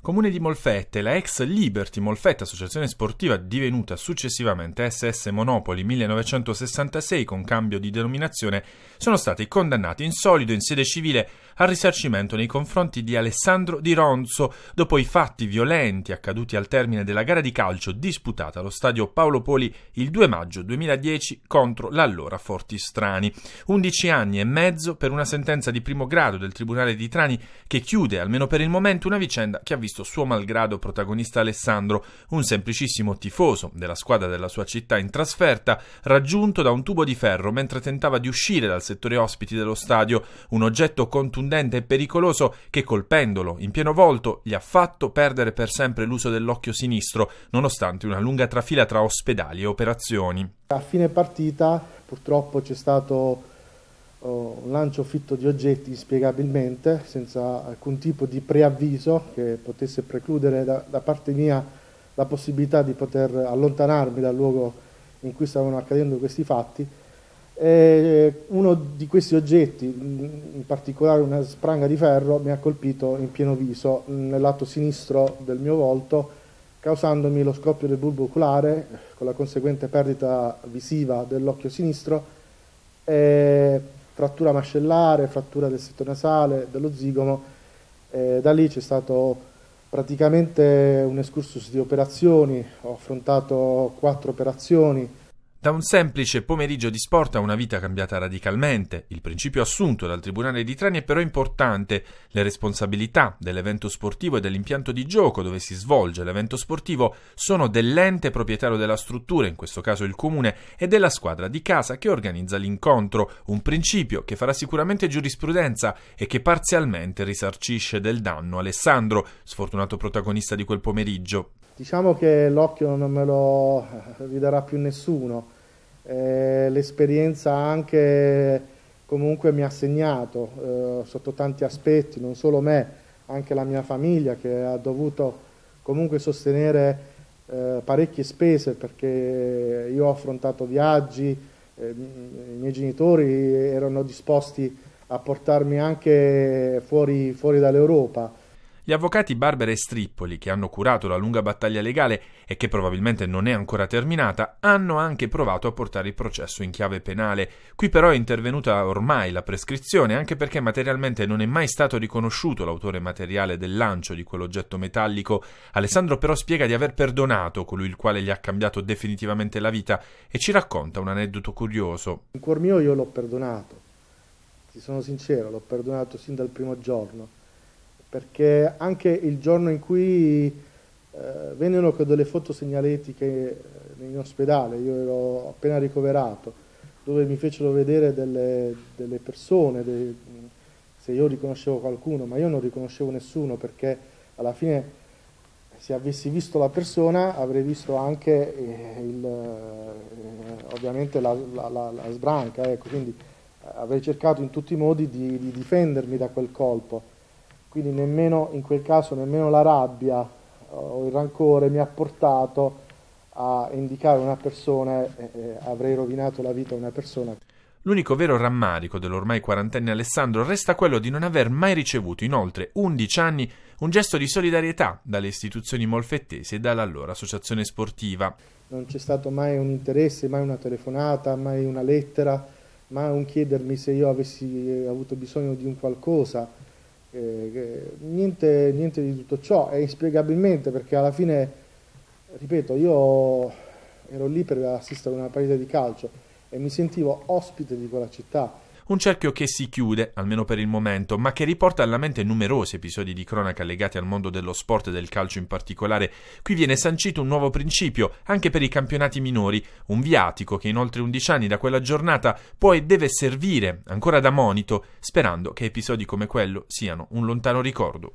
Comune di Molfette, la ex Liberty Molfette, associazione sportiva divenuta successivamente SS Monopoli 1966 con cambio di denominazione, sono stati condannati in solido in sede civile al risarcimento nei confronti di Alessandro Di Ronzo dopo i fatti violenti accaduti al termine della gara di calcio disputata allo stadio Paolo Poli il 2 maggio 2010 contro l'allora Fortistrani. 11 anni e mezzo per una sentenza di primo grado del Tribunale di Trani che chiude, almeno per il momento, una vicenda che ha visto visto suo malgrado protagonista Alessandro, un semplicissimo tifoso della squadra della sua città in trasferta, raggiunto da un tubo di ferro mentre tentava di uscire dal settore ospiti dello stadio, un oggetto contundente e pericoloso che colpendolo in pieno volto gli ha fatto perdere per sempre l'uso dell'occhio sinistro, nonostante una lunga trafila tra ospedali e operazioni. A fine partita purtroppo c'è stato oh, un lancio fitto di oggetti inspiegabilmente, senza alcun tipo di preavviso che potesse precludere da, da parte mia la possibilità di poter allontanarmi dal luogo in cui stavano accadendo questi fatti. E uno di questi oggetti, in particolare una spranga di ferro, mi ha colpito in pieno viso, nel lato sinistro del mio volto, causandomi lo scoppio del bulbo oculare, con la conseguente perdita visiva dell'occhio sinistro, e frattura mascellare, frattura del setto nasale, dello zigomo, eh, da lì c'è stato praticamente un escursus di operazioni, ho affrontato quattro operazioni, da un semplice pomeriggio di sport a una vita cambiata radicalmente, il principio assunto dal Tribunale di Trani è però importante. Le responsabilità dell'evento sportivo e dell'impianto di gioco dove si svolge l'evento sportivo sono dell'ente proprietario della struttura, in questo caso il comune, e della squadra di casa che organizza l'incontro, un principio che farà sicuramente giurisprudenza e che parzialmente risarcisce del danno Alessandro, sfortunato protagonista di quel pomeriggio. Diciamo che l'occhio non me lo riderà eh, più nessuno, eh, l'esperienza anche comunque mi ha segnato eh, sotto tanti aspetti, non solo me, anche la mia famiglia che ha dovuto comunque sostenere eh, parecchie spese perché io ho affrontato viaggi, eh, i miei genitori erano disposti a portarmi anche fuori, fuori dall'Europa gli avvocati Barbera e Strippoli, che hanno curato la lunga battaglia legale e che probabilmente non è ancora terminata, hanno anche provato a portare il processo in chiave penale. Qui però è intervenuta ormai la prescrizione, anche perché materialmente non è mai stato riconosciuto l'autore materiale del lancio di quell'oggetto metallico. Alessandro però spiega di aver perdonato colui il quale gli ha cambiato definitivamente la vita e ci racconta un aneddoto curioso. In cuor mio io l'ho perdonato, ti sono sincero, l'ho perdonato sin dal primo giorno perché anche il giorno in cui eh, vennero delle fotosegnaletiche segnaletiche eh, in ospedale, io ero appena ricoverato, dove mi fecero vedere delle, delle persone, dei, se io riconoscevo qualcuno, ma io non riconoscevo nessuno perché alla fine se avessi visto la persona avrei visto anche eh, il, eh, ovviamente la, la, la, la sbranca, ecco, quindi eh, avrei cercato in tutti i modi di, di difendermi da quel colpo quindi nemmeno in quel caso nemmeno la rabbia eh, o il rancore mi ha portato a indicare una persona e eh, avrei rovinato la vita a una persona. L'unico vero rammarico dell'ormai quarantenne Alessandro resta quello di non aver mai ricevuto in oltre 11 anni un gesto di solidarietà dalle istituzioni molfettesi e dall'allora associazione sportiva. Non c'è stato mai un interesse, mai una telefonata, mai una lettera, mai un chiedermi se io avessi eh, avuto bisogno di un qualcosa eh, niente, niente di tutto ciò, è inspiegabilmente perché alla fine, ripeto, io ero lì per assistere a una partita di calcio e mi sentivo ospite di quella città un cerchio che si chiude, almeno per il momento, ma che riporta alla mente numerosi episodi di cronaca legati al mondo dello sport e del calcio in particolare. Qui viene sancito un nuovo principio, anche per i campionati minori, un viatico che in oltre 11 anni da quella giornata può e deve servire, ancora da monito, sperando che episodi come quello siano un lontano ricordo.